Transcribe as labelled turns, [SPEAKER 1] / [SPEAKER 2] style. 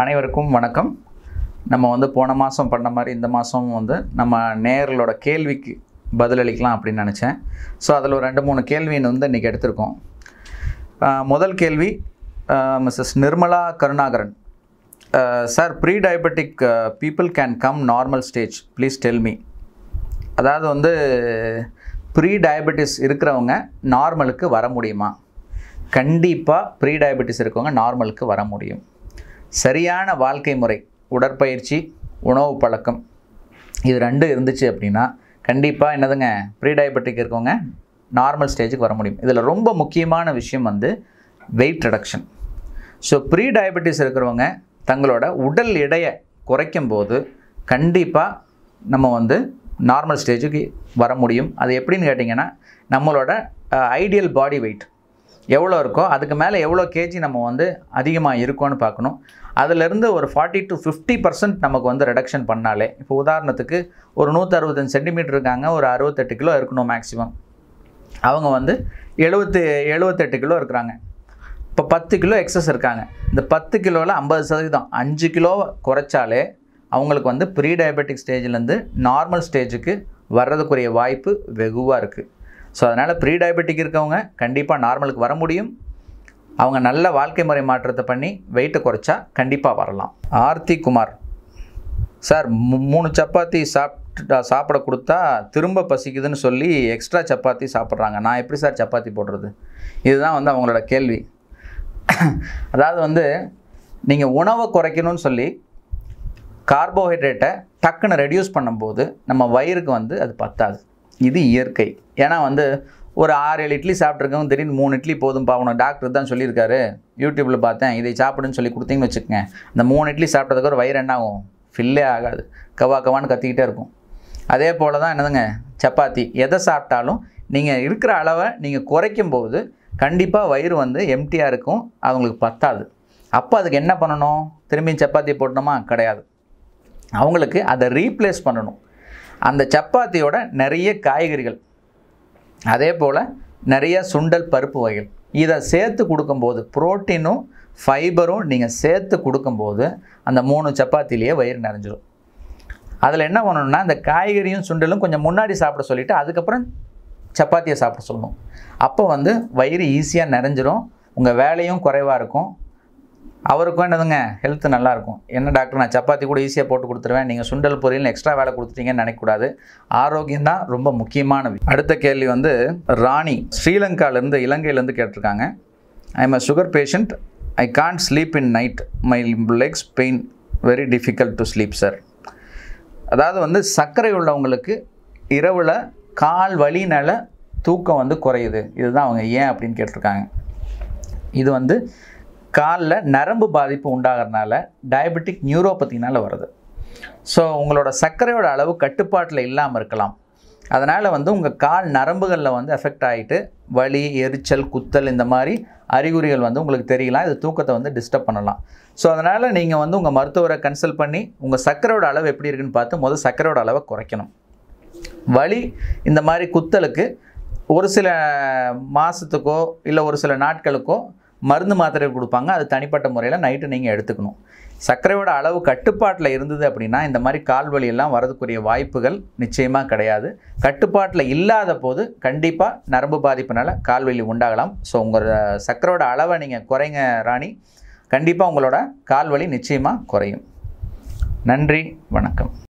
[SPEAKER 1] அனைவருக்கும் வணக்கம் நம்ம வந்து போன மாதம் பண்ண மாதிரி இந்த மாதமும் வந்து நம்ம நேர்களோட கேள்விக்கு பதிலளிக்கலாம் அப்படின்னு நினச்சேன் ஸோ அதில் ஒரு ரெண்டு மூணு கேள்வின்னு வந்து இன்றைக்கி எடுத்திருக்கோம் முதல் கேள்வி Mrs Nirmala Karunakaran sir pre diabetic people can come normal stage please tell me அதாவது வந்து ப்ரீ டயபெட்டிஸ் இருக்கிறவங்க நார்மலுக்கு வர முடியுமா கண்டிப்பாக ப்ரீ டயபெட்டிஸ் இருக்கவங்க நார்மலுக்கு வர முடியும் சரியான வாழ்க்கை முறை உடற்பயிற்சி உணவு பழக்கம் இது ரெண்டும் இருந்துச்சு அப்படின்னா கண்டிப்பாக என்னதுங்க ப்ரீ டயபெட்டிக் இருக்கவங்க நார்மல் ஸ்டேஜுக்கு வர முடியும் இதில் ரொம்ப முக்கியமான விஷயம் வந்து weight reduction so pre diabetes இருக்கிறவங்க தங்களோட உடல் எடையை குறைக்கும் போது கண்டிப்பாக நம்ம வந்து நார்மல் ஸ்டேஜுக்கு வர முடியும் அது எப்படின்னு கேட்டிங்கன்னா நம்மளோட ஐடியல் பாடி வெயிட் எவ்வளோ இருக்கோ அதுக்கு மேலே எவ்வளோ கேஜி நம்ம வந்து அதிகமாக இருக்கோன்னு பார்க்கணும் அதிலிருந்து ஒரு ஃபார்ட்டி டு ஃபிஃப்டி பர்சன்ட் நமக்கு வந்து ரிடக்ஷன் பண்ணாலே இப்போ உதாரணத்துக்கு ஒரு நூற்றறுபத்தஞ்சு சென்டிமீட்டர் இருக்காங்க ஒரு அறுபத்தெட்டு கிலோ இருக்கணும் மேக்ஸிமம் அவங்க வந்து எழுபத்து எழுபத்தெட்டு கிலோ இருக்கிறாங்க இப்போ பத்து கிலோ எக்ஸஸ் இருக்காங்க இந்த பத்து கிலோவில் ஐம்பது சதவீதம் அஞ்சு கிலோ குறைச்சாலே அவங்களுக்கு வந்து ப்ரீ டயபெட்டிக் ஸ்டேஜ்லேருந்து நார்மல் ஸ்டேஜுக்கு வர்றதுக்குரிய வாய்ப்பு வெகுவாக இருக்குது ஸோ அதனால் ப்ரீ டயபெட்டிக் இருக்கவங்க கண்டிப்பாக நார்மலுக்கு வர முடியும் அவங்க நல்ல வாழ்க்கை முறை மாற்றத்தை பண்ணி வெயிட்டை குறைச்சா கண்டிப்பாக வரலாம் ஆர்த்தி குமார் சார் மூணு சப்பாத்தி சாப்பிட்டு சாப்பிட கொடுத்தா திரும்ப பசிக்குதுன்னு சொல்லி எக்ஸ்ட்ரா சப்பாத்தி சாப்பிட்றாங்க நான் எப்படி சார் சப்பாத்தி போடுறது இதுதான் வந்து அவங்களோட கேள்வி அதாவது வந்து நீங்கள் உணவை குறைக்கணும்னு சொல்லி கார்போஹைட்ரேட்டை டக்குன்னு ரெடியூஸ் பண்ணும்போது நம்ம வயிறுக்கு வந்து அது பத்தாது இது இயற்கை ஏன்னா வந்து ஒரு ஆறு ஏழு இட்லி சாப்பிட்ருக்கவங்க திடீர்னு மூணு இட்லி போதும் உனக்கு டாக்டர் தான் சொல்லியிருக்காரு யூடியூப்பில் பார்த்தேன் இதை சாப்பிடுன்னு சொல்லி கொடுத்தீங்கன்னு வச்சுக்கோங்க இந்த மூணு இட்லி சாப்பிட்றதுக்கு ஒரு வயிறு என்ன ஆகும் ஃபில்லே ஆகாது கவா கவான்னு கத்திக்கிட்டே இருக்கும் அதே போல் தான் என்னதுங்க சப்பாத்தி எதை சாப்பிட்டாலும் நீங்கள் இருக்கிற அளவை நீங்கள் குறைக்கும் போது கண்டிப்பாக வயிறு வந்து எம்டியாக இருக்கும் அவங்களுக்கு பத்தாது அப்போ அதுக்கு என்ன பண்ணணும் திரும்பி சப்பாத்தி போடணுமா கிடையாது அவங்களுக்கு அதை ரீப்ளேஸ் பண்ணணும் அந்த சப்பாத்தியோட நிறைய காய்கறிகள் அதே போல் நிறைய சுண்டல் பருப்பு வகைகள் இதை சேர்த்து கொடுக்கும்போது புரோட்டீனும் ஃபைபரும் நீங்கள் சேர்த்து கொடுக்கும்போது அந்த மூணு சப்பாத்திலேயே வயிறு நிறைஞ்சிடும் அதில் என்ன பண்ணணும்னா இந்த காய்கறியும் சுண்டலும் கொஞ்சம் முன்னாடி சாப்பிட சொல்லிவிட்டு அதுக்கப்புறம் சப்பாத்தியை சாப்பிட சொல்லணும் அப்போ வந்து வயிறு ஈஸியாக நிறைஞ்சிரும் உங்கள் வேலையும் குறைவாக இருக்கும் அவருக்கு வேண்டதுங்க ஹெல்த் நல்லாயிருக்கும் என்ன டாக்டர் நான் சப்பாத்தி கூட ஈஸியாக போட்டு கொடுத்துருவேன் நீங்கள் சுண்டல் பொரியல் எக்ஸ்ட்ரா வேலை கொடுத்துட்டீங்கன்னு நினைக்கக்கூடாது ஆரோக்கியம் தான் ரொம்ப முக்கியமான அடுத்த கேள்வி வந்து ராணி ஸ்ரீலங்காலேருந்து இலங்கையிலேருந்து கேட்டிருக்காங்க I am a sugar patient I can't sleep in night my legs pain very difficult to sleep sir அதாவது வந்து சர்க்கரை உள்ளவங்களுக்கு இரவில் கால் வழினால தூக்கம் வந்து குறையுது இதுதான் அவங்க ஏன் அப்படின்னு கேட்டிருக்காங்க இது வந்து காலில் நரம்பு பாதிப்பு உண்டாகிறதுனால டயபெட்டிக் நியூரோபத்தினால் வருது ஸோ உங்களோட சர்க்கரையோட அளவு கட்டுப்பாட்டில் இல்லாமல் இருக்கலாம் அதனால் வந்து உங்கள் கால் நரம்புகளில் வந்து எஃபெக்ட் ஆகிட்டு வலி எரிச்சல் குத்தல் இந்த மாதிரி அறிகுறிகள் வந்து உங்களுக்கு தெரியலாம் இது தூக்கத்தை வந்து டிஸ்டர்ப் பண்ணலாம் ஸோ அதனால் நீங்கள் வந்து உங்கள் மருத்துவரை கன்சல்ட் பண்ணி உங்கள் சர்க்கரையோட அளவு எப்படி இருக்குன்னு பார்த்து முதல் சர்க்கரையோட அளவை குறைக்கணும் வலி இந்த மாதிரி குத்தலுக்கு ஒரு சில மாதத்துக்கோ இல்லை ஒரு சில நாட்களுக்கோ மருந்து மாத்திரை கொடுப்பாங்க அது தனிப்பட்ட முறையில் நைட்டு நீங்கள் எடுத்துக்கணும் சர்க்கரையோட அளவு கட்டுப்பாட்டில் இருந்தது அப்படின்னா இந்த மாதிரி கால்வலி எல்லாம் வரதுக்குரிய வாய்ப்புகள் நிச்சயமாக கிடையாது கட்டுப்பாட்டில் இல்லாத போது கண்டிப்பாக நரம்பு பாதிப்புனால கால்வழி உண்டாகலாம் ஸோ உங்கள் சர்க்கரையோட அளவை நீங்கள் குறைங்க ராணி கண்டிப்பாக உங்களோட கால்வழி நிச்சயமாக குறையும் நன்றி வணக்கம்